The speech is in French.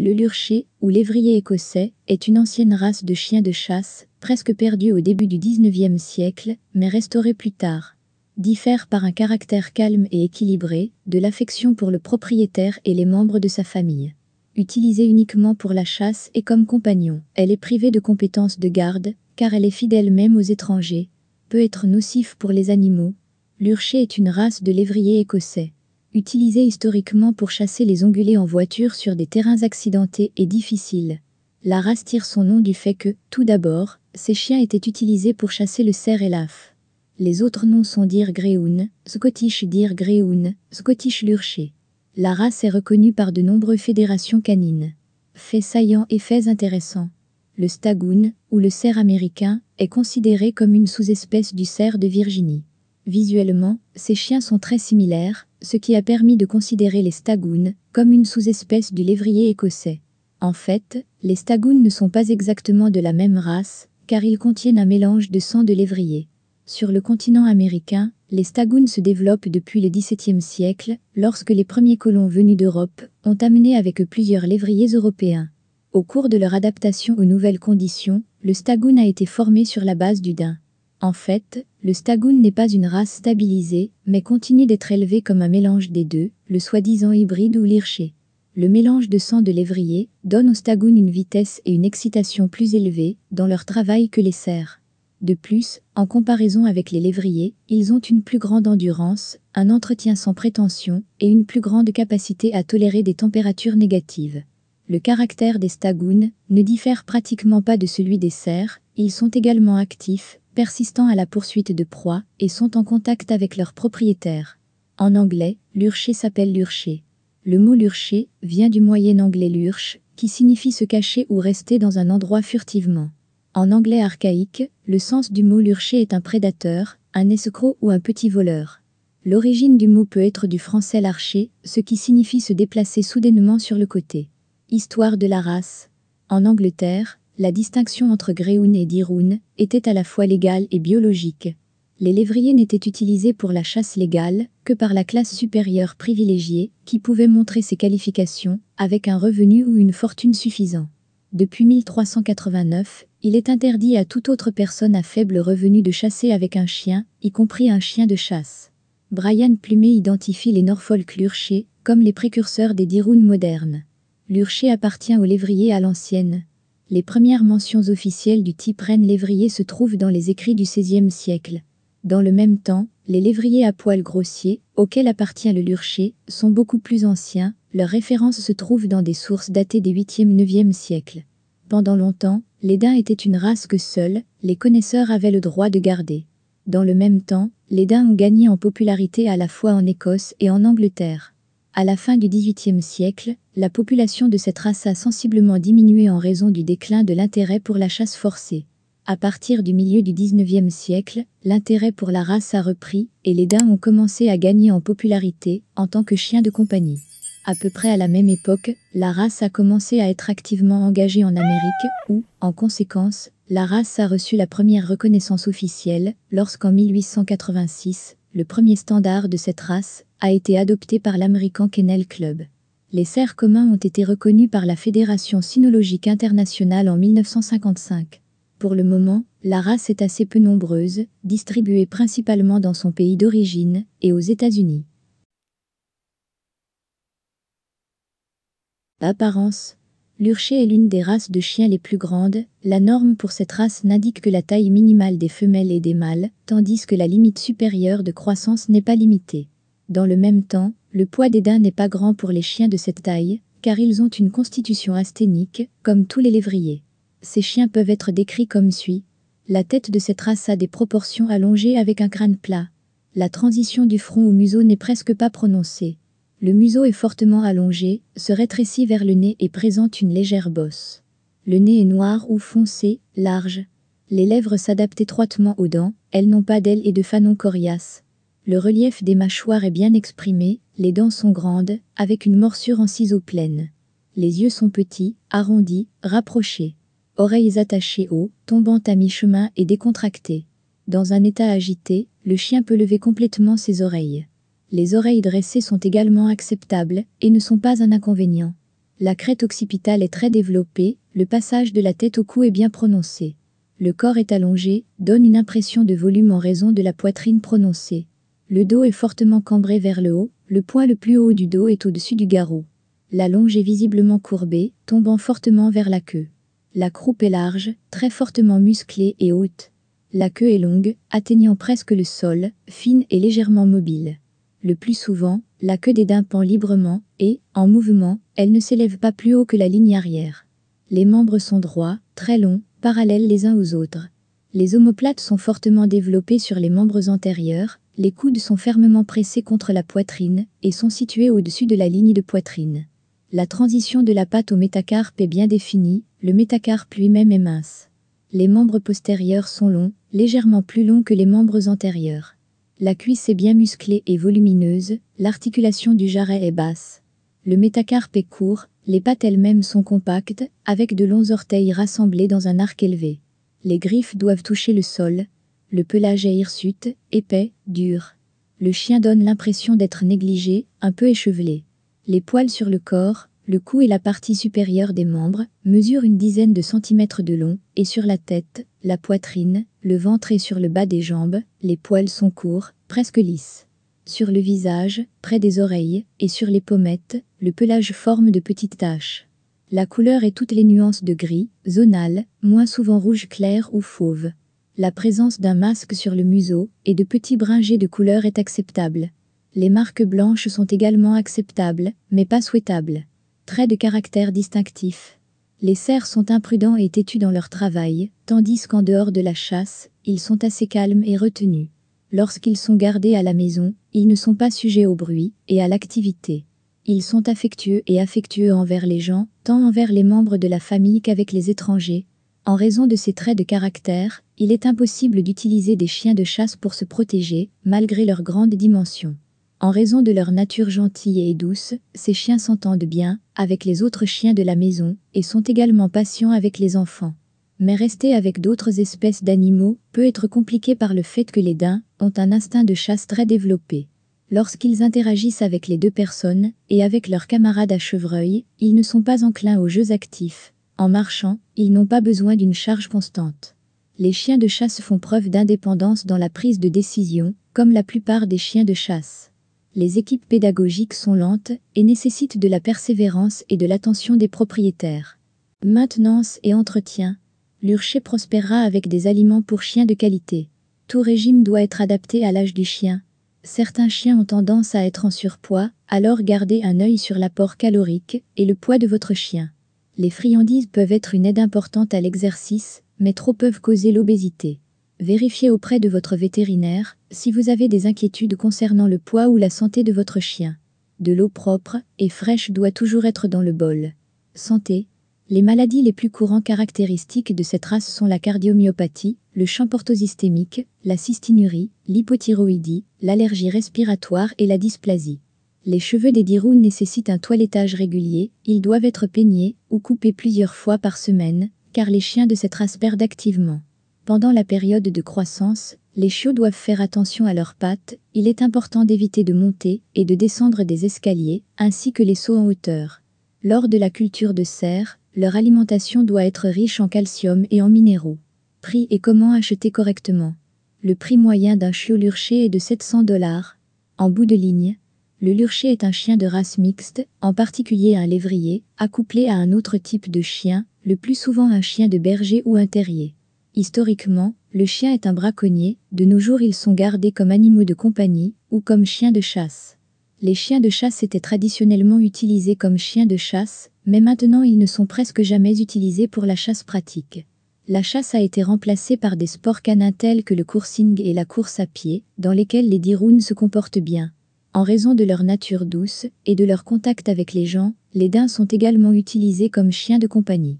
Le lurcher, ou lévrier écossais, est une ancienne race de chiens de chasse, presque perdue au début du XIXe siècle, mais restaurée plus tard. Diffère par un caractère calme et équilibré, de l'affection pour le propriétaire et les membres de sa famille. Utilisée uniquement pour la chasse et comme compagnon, elle est privée de compétences de garde, car elle est fidèle même aux étrangers, peut être nocif pour les animaux. L'urcher est une race de lévrier écossais utilisé historiquement pour chasser les ongulés en voiture sur des terrains accidentés et difficiles. La race tire son nom du fait que, tout d'abord, ces chiens étaient utilisés pour chasser le cerf et l'af. Les autres noms sont Dir Greun, Scottish Dir Greun, Scottish Lurcher. La race est reconnue par de nombreuses fédérations canines. Faits saillants et faits intéressants. Le stagoon, ou le cerf américain, est considéré comme une sous-espèce du cerf de Virginie. Visuellement, ces chiens sont très similaires, ce qui a permis de considérer les stagounes comme une sous-espèce du lévrier écossais. En fait, les stagounes ne sont pas exactement de la même race, car ils contiennent un mélange de sang de lévrier. Sur le continent américain, les stagounes se développent depuis le XVIIe siècle, lorsque les premiers colons venus d'Europe ont amené avec eux plusieurs lévriers européens. Au cours de leur adaptation aux nouvelles conditions, le stagoun a été formé sur la base du daim. En fait, le stagoun n'est pas une race stabilisée, mais continue d'être élevé comme un mélange des deux, le soi-disant hybride ou l'Irché. Le mélange de sang de l'évrier donne aux Stagoun une vitesse et une excitation plus élevées dans leur travail que les cerfs. De plus, en comparaison avec les lévriers, ils ont une plus grande endurance, un entretien sans prétention et une plus grande capacité à tolérer des températures négatives. Le caractère des Stagoun ne diffère pratiquement pas de celui des cerfs, ils sont également actifs, persistant à la poursuite de proies et sont en contact avec leurs propriétaires. En anglais, l'urcher s'appelle lurcher. Le mot lurcher vient du moyen anglais lurche, qui signifie se cacher ou rester dans un endroit furtivement. En anglais archaïque, le sens du mot lurcher est un prédateur, un escroc ou un petit voleur. L'origine du mot peut être du français l'archer, ce qui signifie se déplacer soudainement sur le côté. Histoire de la race. En Angleterre, la distinction entre gréoun et diroun était à la fois légale et biologique. Les lévriers n'étaient utilisés pour la chasse légale que par la classe supérieure privilégiée qui pouvait montrer ses qualifications avec un revenu ou une fortune suffisant. Depuis 1389, il est interdit à toute autre personne à faible revenu de chasser avec un chien, y compris un chien de chasse. Brian Plumet identifie les Norfolk Lurcher comme les précurseurs des Diroun modernes. Lurcher appartient aux lévriers à l'ancienne, les premières mentions officielles du type reine lévrier se trouvent dans les écrits du XVIe siècle. Dans le même temps, les lévriers à poils grossiers, auxquels appartient le lurcher, sont beaucoup plus anciens, leurs références se trouvent dans des sources datées des 8e-9e siècles. Pendant longtemps, les daims étaient une race que seuls les connaisseurs avaient le droit de garder. Dans le même temps, les daims ont gagné en popularité à la fois en Écosse et en Angleterre. À la fin du XVIIIe siècle, la population de cette race a sensiblement diminué en raison du déclin de l'intérêt pour la chasse forcée. À partir du milieu du 19e siècle, l'intérêt pour la race a repris et les daims ont commencé à gagner en popularité en tant que chiens de compagnie. À peu près à la même époque, la race a commencé à être activement engagée en Amérique où, en conséquence, la race a reçu la première reconnaissance officielle lorsqu'en 1886, le premier standard de cette race a été adopté par l'American Kennel Club. Les cerfs communs ont été reconnus par la Fédération cynologique internationale en 1955. Pour le moment, la race est assez peu nombreuse, distribuée principalement dans son pays d'origine et aux États-Unis. Apparence l'urcher est l'une des races de chiens les plus grandes, la norme pour cette race n'indique que la taille minimale des femelles et des mâles, tandis que la limite supérieure de croissance n'est pas limitée. Dans le même temps, le poids des dents n'est pas grand pour les chiens de cette taille, car ils ont une constitution asthénique, comme tous les lévriers. Ces chiens peuvent être décrits comme suit. La tête de cette race a des proportions allongées avec un crâne plat. La transition du front au museau n'est presque pas prononcée. Le museau est fortement allongé, se rétrécit vers le nez et présente une légère bosse. Le nez est noir ou foncé, large. Les lèvres s'adaptent étroitement aux dents, elles n'ont pas d'ailes et de fanons coriaces. Le relief des mâchoires est bien exprimé, les dents sont grandes, avec une morsure en ciseaux pleine. Les yeux sont petits, arrondis, rapprochés. Oreilles attachées haut, tombant à mi-chemin et décontractées. Dans un état agité, le chien peut lever complètement ses oreilles. Les oreilles dressées sont également acceptables et ne sont pas un inconvénient. La crête occipitale est très développée, le passage de la tête au cou est bien prononcé. Le corps est allongé, donne une impression de volume en raison de la poitrine prononcée. Le dos est fortement cambré vers le haut, le point le plus haut du dos est au-dessus du garrot. La longe est visiblement courbée, tombant fortement vers la queue. La croupe est large, très fortement musclée et haute. La queue est longue, atteignant presque le sol, fine et légèrement mobile. Le plus souvent, la queue des daims pend librement et, en mouvement, elle ne s'élève pas plus haut que la ligne arrière. Les membres sont droits, très longs, parallèles les uns aux autres. Les omoplates sont fortement développées sur les membres antérieurs, les coudes sont fermement pressés contre la poitrine et sont situés au-dessus de la ligne de poitrine. La transition de la patte au métacarpe est bien définie, le métacarpe lui-même est mince. Les membres postérieurs sont longs, légèrement plus longs que les membres antérieurs. La cuisse est bien musclée et volumineuse, l'articulation du jarret est basse. Le métacarpe est court, les pattes elles-mêmes sont compactes, avec de longs orteils rassemblés dans un arc élevé. Les griffes doivent toucher le sol, le pelage est hirsute, épais, dur. Le chien donne l'impression d'être négligé, un peu échevelé. Les poils sur le corps, le cou et la partie supérieure des membres mesurent une dizaine de centimètres de long, et sur la tête, la poitrine, le ventre et sur le bas des jambes, les poils sont courts, presque lisses. Sur le visage, près des oreilles, et sur les pommettes, le pelage forme de petites taches. La couleur est toutes les nuances de gris, zonal, moins souvent rouge clair ou fauve la présence d'un masque sur le museau et de petits bringés de couleur est acceptable. Les marques blanches sont également acceptables, mais pas souhaitables. Traits de caractère distinctif. Les cerfs sont imprudents et têtus dans leur travail, tandis qu'en dehors de la chasse, ils sont assez calmes et retenus. Lorsqu'ils sont gardés à la maison, ils ne sont pas sujets au bruit et à l'activité. Ils sont affectueux et affectueux envers les gens, tant envers les membres de la famille qu'avec les étrangers, en raison de ses traits de caractère, il est impossible d'utiliser des chiens de chasse pour se protéger, malgré leurs grandes dimensions. En raison de leur nature gentille et douce, ces chiens s'entendent bien avec les autres chiens de la maison et sont également patients avec les enfants. Mais rester avec d'autres espèces d'animaux peut être compliqué par le fait que les daims ont un instinct de chasse très développé. Lorsqu'ils interagissent avec les deux personnes et avec leurs camarades à chevreuil, ils ne sont pas enclins aux jeux actifs, en marchant, ils n'ont pas besoin d'une charge constante. Les chiens de chasse font preuve d'indépendance dans la prise de décision, comme la plupart des chiens de chasse. Les équipes pédagogiques sont lentes et nécessitent de la persévérance et de l'attention des propriétaires. Maintenance et entretien. L'urcher prospérera avec des aliments pour chiens de qualité. Tout régime doit être adapté à l'âge du chien. Certains chiens ont tendance à être en surpoids, alors gardez un œil sur l'apport calorique et le poids de votre chien. Les friandises peuvent être une aide importante à l'exercice, mais trop peuvent causer l'obésité. Vérifiez auprès de votre vétérinaire si vous avez des inquiétudes concernant le poids ou la santé de votre chien. De l'eau propre et fraîche doit toujours être dans le bol. Santé. Les maladies les plus courantes caractéristiques de cette race sont la cardiomyopathie, le champ portosystémique, la cystinurie, l'hypothyroïdie, l'allergie respiratoire et la dysplasie. Les cheveux des dirous nécessitent un toilettage régulier, ils doivent être peignés ou coupés plusieurs fois par semaine, car les chiens de cette race perdent activement. Pendant la période de croissance, les chiots doivent faire attention à leurs pattes, il est important d'éviter de monter et de descendre des escaliers, ainsi que les sauts en hauteur. Lors de la culture de serre, leur alimentation doit être riche en calcium et en minéraux. Prix et comment acheter correctement Le prix moyen d'un chiot lurché est de 700 dollars. En bout de ligne, le lurcher est un chien de race mixte, en particulier un lévrier, accouplé à un autre type de chien, le plus souvent un chien de berger ou un terrier. Historiquement, le chien est un braconnier, de nos jours ils sont gardés comme animaux de compagnie ou comme chiens de chasse. Les chiens de chasse étaient traditionnellement utilisés comme chiens de chasse, mais maintenant ils ne sont presque jamais utilisés pour la chasse pratique. La chasse a été remplacée par des sports canins tels que le coursing et la course à pied, dans lesquels les dirounes se comportent bien. En raison de leur nature douce et de leur contact avec les gens, les daims sont également utilisés comme chiens de compagnie.